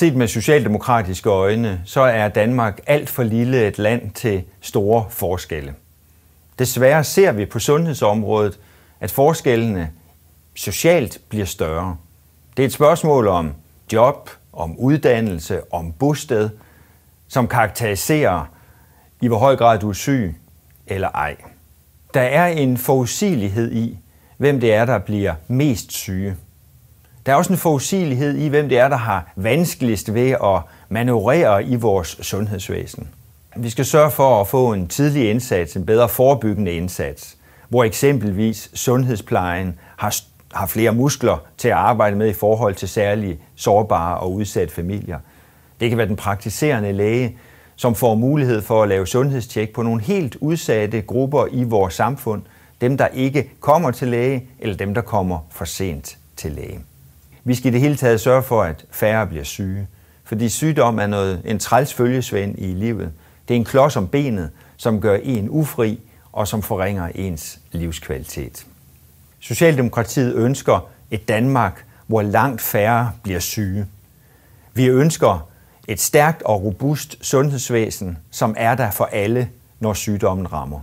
set med socialdemokratiske øjne, så er Danmark alt for lille et land til store forskelle. Desværre ser vi på sundhedsområdet, at forskellene socialt bliver større. Det er et spørgsmål om job, om uddannelse, om bosted, som karakteriserer, i hvor høj grad du er syg eller ej. Der er en forudsigelighed i, hvem det er, der bliver mest syge. Der er også en forudsigelighed i, hvem det er, der har vanskeligst ved at manøvrere i vores sundhedsvæsen. Vi skal sørge for at få en tidlig indsats, en bedre forebyggende indsats, hvor eksempelvis sundhedsplejen har, har flere muskler til at arbejde med i forhold til særligt sårbare og udsatte familier. Det kan være den praktiserende læge, som får mulighed for at lave sundhedstjek på nogle helt udsatte grupper i vores samfund, dem der ikke kommer til læge eller dem der kommer for sent til læge. Vi skal i det hele taget sørge for, at færre bliver syge. Fordi sygdom er noget, en træls følgesvend i livet. Det er en klods om benet, som gør en ufri og som forringer ens livskvalitet. Socialdemokratiet ønsker et Danmark, hvor langt færre bliver syge. Vi ønsker et stærkt og robust sundhedsvæsen, som er der for alle, når sygdommen rammer.